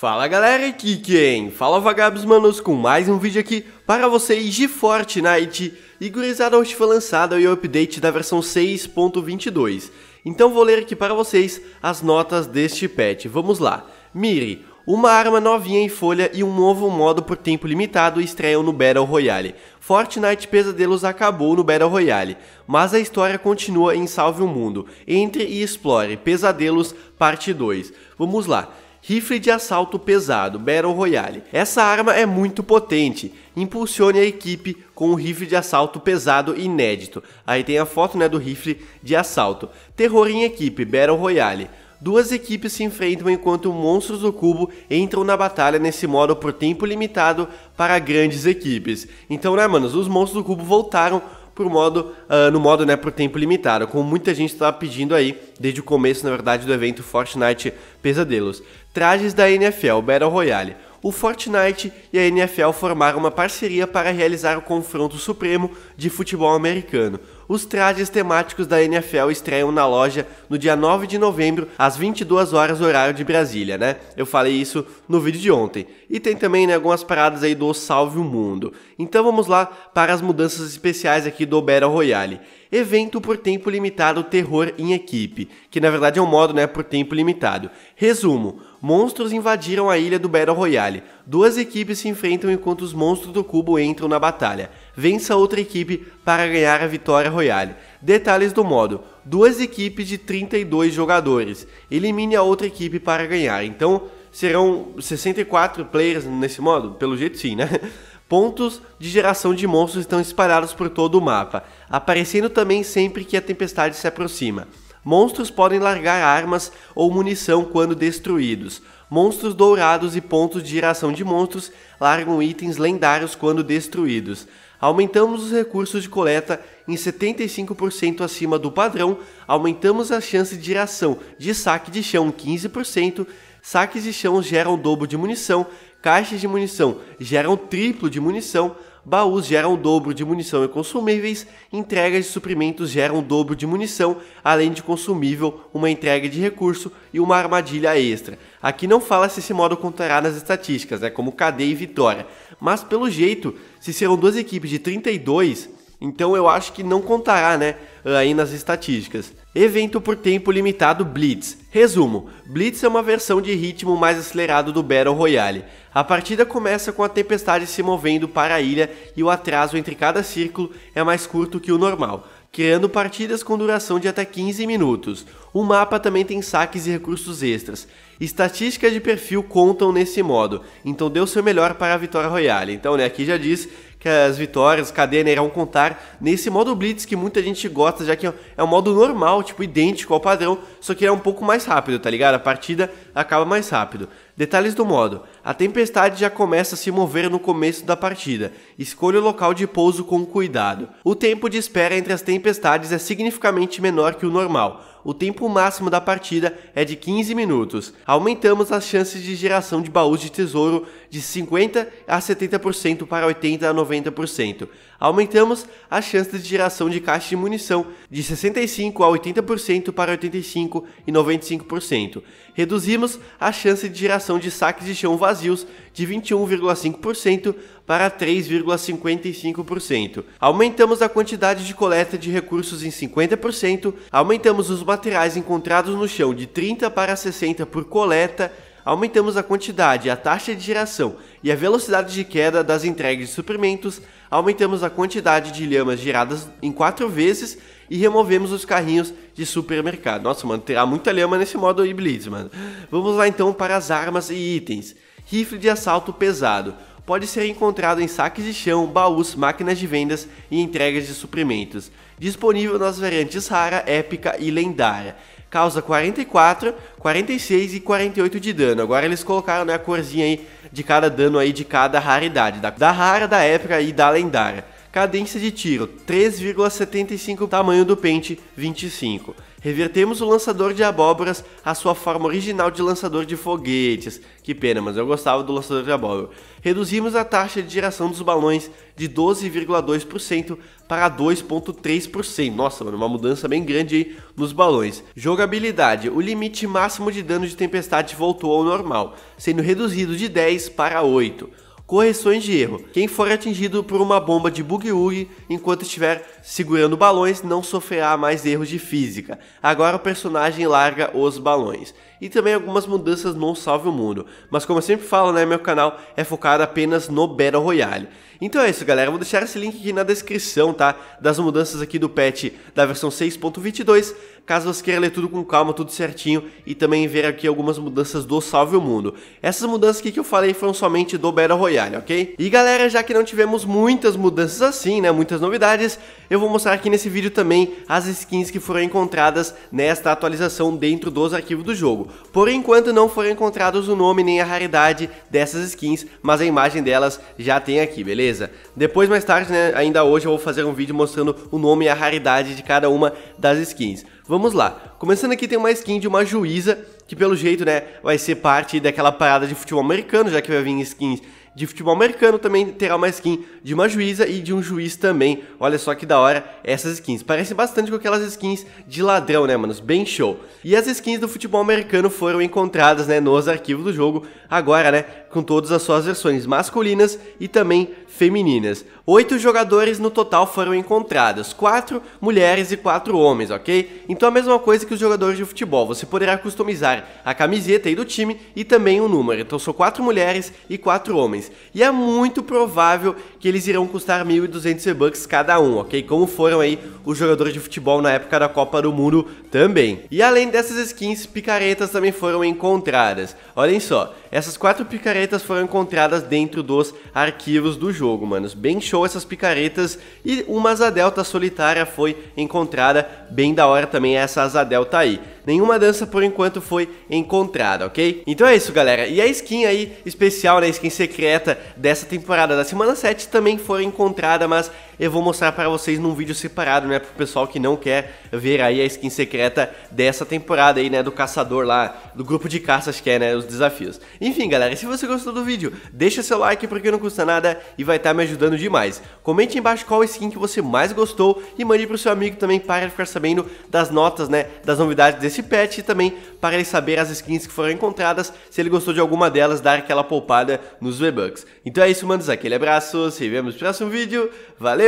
Fala galera, aqui quem? Fala vagabos manos com mais um vídeo aqui para vocês de Fortnite E gurizada, hoje foi lançado o update da versão 6.22 Então vou ler aqui para vocês as notas deste patch, vamos lá Mire, uma arma novinha em folha e um novo modo por tempo limitado estreiam no Battle Royale. Fortnite Pesadelos acabou no Battle Royale, mas a história continua em Salve o Mundo. Entre e explore Pesadelos Parte 2. Vamos lá. Rifle de assalto pesado, Battle Royale. Essa arma é muito potente. Impulsione a equipe com um rifle de assalto pesado inédito. Aí tem a foto né, do rifle de assalto. Terror em equipe, Battle Royale duas equipes se enfrentam enquanto monstros do cubo entram na batalha nesse modo por tempo limitado para grandes equipes. Então, né, manos, os monstros do cubo voltaram pro modo, uh, no modo, né, por tempo limitado, como muita gente estava tá pedindo aí, desde o começo, na verdade, do evento Fortnite Pesadelos. Trajes da NFL Battle Royale. O Fortnite e a NFL formaram uma parceria para realizar o confronto supremo de futebol americano os trajes temáticos da NFL estreiam na loja no dia 9 de novembro, às 22 horas horário de Brasília, né? Eu falei isso no vídeo de ontem. E tem também né, algumas paradas aí do Salve o Mundo. Então vamos lá para as mudanças especiais aqui do Battle Royale. Evento por tempo limitado Terror em Equipe, que na verdade é um modo né, por tempo limitado. Resumo, monstros invadiram a ilha do Battle Royale. Duas equipes se enfrentam enquanto os monstros do cubo entram na batalha vença outra equipe para ganhar a vitória royale. Detalhes do modo: duas equipes de 32 jogadores, elimine a outra equipe para ganhar. Então serão 64 players nesse modo? Pelo jeito, sim, né? Pontos de geração de monstros estão espalhados por todo o mapa, aparecendo também sempre que a tempestade se aproxima. Monstros podem largar armas ou munição quando destruídos. Monstros dourados e pontos de geração de monstros largam itens lendários quando destruídos aumentamos os recursos de coleta em 75% acima do padrão, aumentamos a chance de ação de saque de chão 15%, saques de chão geram dobro de munição, caixas de munição geram triplo de munição, baús geram o dobro de munição e consumíveis, entregas de suprimentos geram o dobro de munição, além de consumível, uma entrega de recurso e uma armadilha extra. Aqui não fala se esse modo contará nas estatísticas, né, como KD e Vitória, mas pelo jeito, se serão duas equipes de 32, então eu acho que não contará, né, aí nas estatísticas. Evento por tempo limitado Blitz. Resumo: Blitz é uma versão de ritmo mais acelerado do Battle Royale. A partida começa com a tempestade se movendo para a ilha e o atraso entre cada círculo é mais curto que o normal, criando partidas com duração de até 15 minutos. O mapa também tem saques e recursos extras. Estatísticas de perfil contam nesse modo, então dê o seu melhor para a vitória royale. Então, né, aqui já diz que as vitórias, cadeia né, irão contar nesse modo Blitz que muita gente gosta, já que é um modo normal, tipo, idêntico ao padrão, só que é um pouco mais rápido, tá ligado? A partida acaba mais rápido. Detalhes do modo: a tempestade já começa a se mover no começo da partida. Escolha o local de pouso com cuidado. O tempo de espera entre as tempestades é significativamente menor que o normal o tempo máximo da partida é de 15 minutos. Aumentamos as chances de geração de baús de tesouro de 50 a 70% para 80 a 90% aumentamos as chances de geração de caixa de munição de 65% a 80% para 85% e 95%. Reduzimos a chance de geração de saques de chão vazios de 21,5% para 3,55%. Aumentamos a quantidade de coleta de recursos em 50%, aumentamos os materiais encontrados no chão de 30 para 60 por coleta, aumentamos a quantidade, a taxa de geração e a velocidade de queda das entregas de suprimentos, aumentamos a quantidade de lhamas geradas em quatro vezes e removemos os carrinhos de supermercado. Nossa, mano, terá muita lhama nesse modo aí, Blitz, mano. Vamos lá então para as armas e itens. Rifle de assalto pesado. Pode ser encontrado em saques de chão, baús, máquinas de vendas e entregas de suprimentos. Disponível nas variantes rara, épica e lendária causa 44, 46 e 48 de dano. Agora eles colocaram né, a corzinha aí de cada dano aí de cada raridade, da, da rara, da época e da lendária. Cadência de tiro 3,75, tamanho do pente 25. Revertemos o lançador de abóboras à sua forma original de lançador de foguetes. Que pena, mas eu gostava do lançador de abóbora. Reduzimos a taxa de geração dos balões de 12,2% para 2,3%. Nossa, mano, uma mudança bem grande aí nos balões. Jogabilidade: o limite máximo de dano de tempestade voltou ao normal, sendo reduzido de 10 para 8 correções de erro. Quem for atingido por uma bomba de boogie-woogie enquanto estiver segurando balões não sofrerá mais erros de física. Agora o personagem larga os balões. E também algumas mudanças no Salve o Mundo. Mas como eu sempre falo, né, meu canal é focado apenas no Battle Royale. Então é isso, galera. Vou deixar esse link aqui na descrição, tá? Das mudanças aqui do patch da versão 6.22 caso você queira ler tudo com calma, tudo certinho e também ver aqui algumas mudanças do Salve o Mundo. Essas mudanças aqui que eu falei foram somente do Battle Royale, ok? E galera, já que não tivemos muitas mudanças assim, né, muitas novidades, eu vou mostrar aqui nesse vídeo também as skins que foram encontradas nesta atualização dentro dos arquivos do jogo. Por enquanto não foram encontrados o nome nem a raridade dessas skins, mas a imagem delas já tem aqui, beleza? Depois mais tarde, né, ainda hoje eu vou fazer um vídeo mostrando o nome e a raridade de cada uma das skins. Vamos lá. Começando aqui tem uma skin de uma juíza, que pelo jeito, né, vai ser parte daquela parada de futebol americano, já que vai vir skins de futebol americano também terá uma skin de uma juíza e de um juiz também. Olha só que da hora essas skins. Parecem bastante com aquelas skins de ladrão, né, manos? Bem show. E as skins do futebol americano foram encontradas, né, nos arquivos do jogo, agora, né, com todas as suas versões masculinas e também femininas. Oito jogadores no total foram encontrados, quatro mulheres e quatro homens, ok? Então a mesma coisa que os jogadores de futebol, você poderá customizar a camiseta aí do time e também o número. Então são quatro mulheres e quatro homens. E é muito provável que eles irão custar 1.200 V-Bucks cada um, ok? Como foram aí os jogadores de futebol na época da Copa do Mundo também. E além dessas skins, picaretas também foram encontradas. Olhem só, essas quatro picaretas foram encontradas dentro dos arquivos do jogo, manos. Bem show essas picaretas e uma asa delta solitária foi encontrada, bem da hora também essa asa delta aí. Nenhuma dança por enquanto foi encontrada, ok? Então é isso, galera. E a skin aí especial, né, skin secreta dessa temporada da semana 7 também foi encontrada, mas eu vou mostrar para vocês num vídeo separado, né, pro pessoal que não quer ver aí a skin secreta dessa temporada aí, né, do caçador lá, do grupo de caças que é, né, os desafios. Enfim, galera, se você gostou do vídeo, deixa seu like porque não custa nada e vai estar tá me ajudando demais. Comente embaixo qual skin que você mais gostou e mande pro seu amigo também para ficar sabendo das notas, né, das novidades desse patch e também para ele saber as skins que foram encontradas, se ele gostou de alguma delas, dar aquela poupada nos V-Bucks. Então é isso, manos, aquele abraço, se vemos no próximo vídeo, valeu!